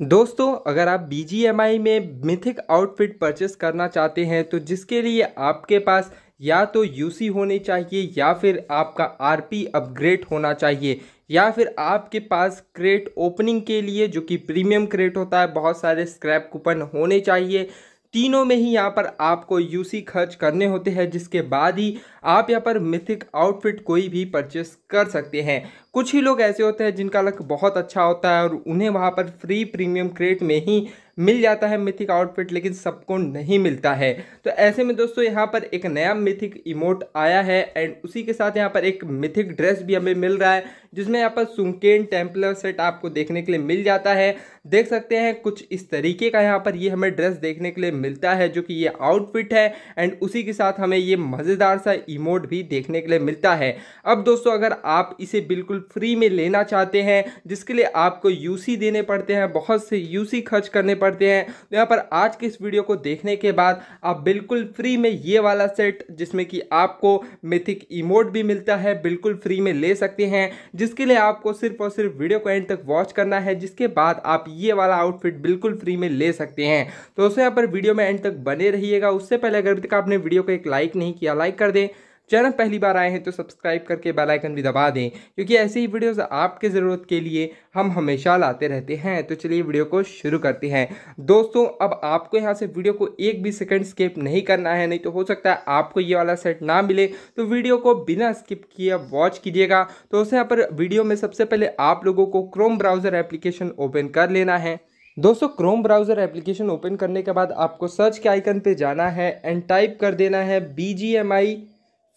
दोस्तों अगर आप बी में मिथिक आउटफिट परचेस करना चाहते हैं तो जिसके लिए आपके पास या तो सी होनी चाहिए या फिर आपका पी अपग्रेड होना चाहिए या फिर आपके पास क्रेट ओपनिंग के लिए जो कि प्रीमियम क्रेट होता है बहुत सारे स्क्रैप कूपन होने चाहिए तीनों में ही यहाँ पर आपको यूसी खर्च करने होते हैं जिसके बाद ही आप यहाँ पर मिथिक आउटफिट कोई भी परचेस कर सकते हैं कुछ ही लोग ऐसे होते हैं जिनका लक बहुत अच्छा होता है और उन्हें वहाँ पर फ्री प्रीमियम क्रेट में ही मिल जाता है मिथिक आउटफिट लेकिन सबको नहीं मिलता है तो ऐसे में दोस्तों यहाँ पर एक नया मिथिक इमोट आया है एंड उसी के साथ यहाँ पर एक मिथिक ड्रेस भी हमें मिल रहा है जिसमें यहाँ पर सुनकेन टेम्पलर सेट आपको देखने के लिए मिल जाता है देख सकते हैं कुछ इस तरीके का यहाँ पर ये हमें ड्रेस देखने के लिए मिलता है जो कि ये आउटफिट है एंड उसी के साथ हमें ये मज़ेदार सा इमोट भी देखने के लिए मिलता है अब दोस्तों अगर आप इसे बिल्कुल फ्री में लेना चाहते हैं जिसके लिए आपको यूसी देने पड़ते हैं बहुत से यूसी खर्च करने पड़ते हैं तो यहाँ पर आज की इस वीडियो को देखने के बाद आप बिल्कुल फ्री में ये वाला सेट जिसमें कि आपको मिथिक इमोट भी मिलता है बिल्कुल फ्री में ले सकते हैं जिसके लिए आपको सिर्फ और सिर्फ वीडियो को एंड तक वॉच करना है जिसके बाद आप ये वाला आउटफिट बिल्कुल फ्री में ले सकते हैं तो दोस्तों यहाँ पर वीडियो में एंड तक बने रहिएगा उससे पहले अगर तक आपने वीडियो को एक लाइक नहीं किया लाइक कर दें चैनल पहली बार आए हैं तो सब्सक्राइब करके बेल आइकन भी दबा दें क्योंकि ऐसे ही वीडियोस आपके ज़रूरत के लिए हम हमेशा लाते रहते हैं तो चलिए वीडियो को शुरू करते हैं दोस्तों अब आपको यहाँ से वीडियो को एक भी सेकेंड स्किप नहीं करना है नहीं तो हो सकता है आपको ये वाला सेट ना मिले तो वीडियो को बिना स्किप किए वॉच कीजिएगा तो उस यहाँ पर वीडियो में सबसे पहले आप लोगों को क्रोम ब्राउज़र एप्लीकेशन ओपन कर लेना है दोस्तों क्रोम ब्राउज़र एप्लीकेशन ओपन करने के बाद आपको सर्च के आइकन पे जाना है एंड टाइप कर देना है B G M I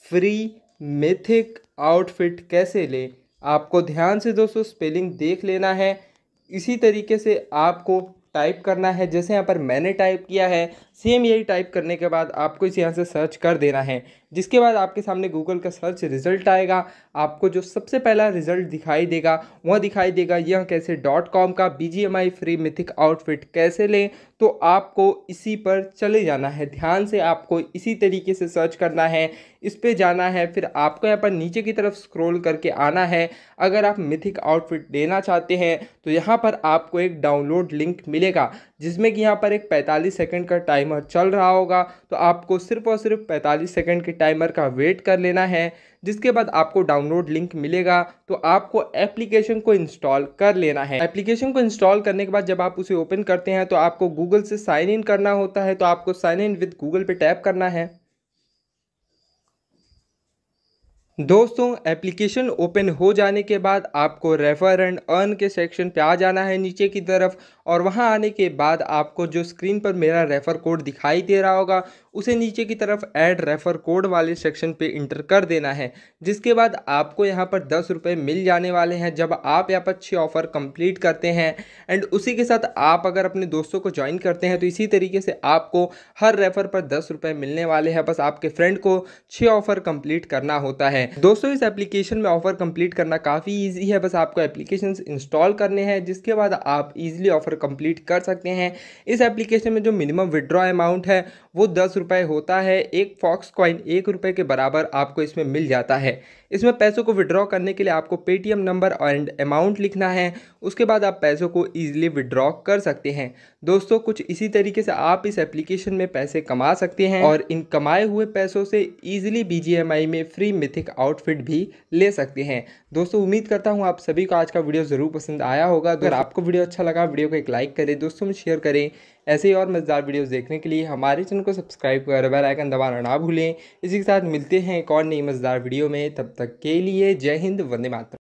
free mythic outfit कैसे लें आपको ध्यान से दोस्तों स्पेलिंग देख लेना है इसी तरीके से आपको टाइप करना है जैसे यहाँ पर मैंने टाइप किया है सेम यही टाइप करने के बाद आपको इसे यहाँ से सर्च कर देना है जिसके बाद आपके सामने गूगल का सर्च रिज़ल्ट आएगा आपको जो सबसे पहला रिज़ल्ट दिखाई देगा वह दिखाई देगा यह कैसे डॉट कॉम का B G M I free mythic outfit कैसे लें तो आपको इसी पर चले जाना है ध्यान से आपको इसी तरीके से सर्च करना है इस पर जाना है फिर आपको यहाँ पर नीचे की तरफ स्क्रोल करके आना है अगर आप मिथिक आउटफिट लेना चाहते हैं तो यहाँ पर आपको एक डाउनलोड लिंक मिले मिलेगा जिसमें कि यहाँ पर एक 45 सेकंड का टाइमर चल रहा होगा तो आपको सिर्फ और सिर्फ 45 सेकंड के टाइमर का वेट कर लेना है जिसके बाद आपको डाउनलोड लिंक मिलेगा तो आपको एप्लीकेशन को इंस्टॉल कर लेना है एप्लीकेशन को इंस्टॉल करने के बाद जब आप उसे ओपन करते हैं तो आपको गूगल से साइन इन करना होता है तो आपको साइन इन विद गूगल पे टैप करना है दोस्तों एप्लीकेशन ओपन हो जाने के बाद आपको रेफर एंड अर्न के सेक्शन पे आ जाना है नीचे की तरफ और वहाँ आने के बाद आपको जो स्क्रीन पर मेरा रेफ़र कोड दिखाई दे रहा होगा उसे नीचे की तरफ ऐड रेफ़र कोड वाले सेक्शन पे इंटर कर देना है जिसके बाद आपको यहाँ पर दस रुपये मिल जाने वाले हैं जब आप यहाँ पर छः ऑफ़र कंप्लीट करते हैं एंड उसी के साथ आप अगर अपने दोस्तों को ज्वाइन करते हैं तो इसी तरीके से आपको हर रेफ़र पर दस रुपये मिलने वाले हैं बस आपके फ्रेंड को छः ऑफ़र कम्प्लीट करना होता है हैं दोस्तों इस एप्लीकेशन में ऑफर कंप्लीट करना काफ़ी इजी है बस आपको एप्लीकेशन इंस्टॉल करने हैं जिसके बाद आप इजिली ऑफर कंप्लीट कर सकते हैं इस एप्लीकेशन में जो मिनिमम विड्रॉ अमाउंट है वो दस रुपये होता है एक फॉक्स कॉइन एक रुपये के बराबर आपको इसमें मिल जाता है इसमें पैसों को विड्रॉ करने के लिए आपको पेटीएम नंबर एंड अमाउंट लिखना है उसके बाद आप पैसों को ईजिली विड्रॉ कर सकते हैं दोस्तों कुछ इसी तरीके से आप इस एप्लीकेशन में पैसे कमा सकते हैं और इन कमाए हुए पैसों से ईजिली बीजीएमआई में फ्री मिथिक आउटफिट भी ले सकते हैं दोस्तों उम्मीद करता हूँ आप सभी को आज का वीडियो ज़रूर पसंद आया होगा अगर आपको वीडियो अच्छा लगा वीडियो को एक लाइक करें दोस्तों में शेयर करें ऐसे ही और मज़ेदार वीडियोस देखने के लिए हमारे चैनल को सब्सक्राइब कर बेल आइकन दबाना ना भूलें इसी के साथ मिलते हैं एक और नई मज़ेदार वीडियो में तब तक के लिए जय हिंद वंदे मातरम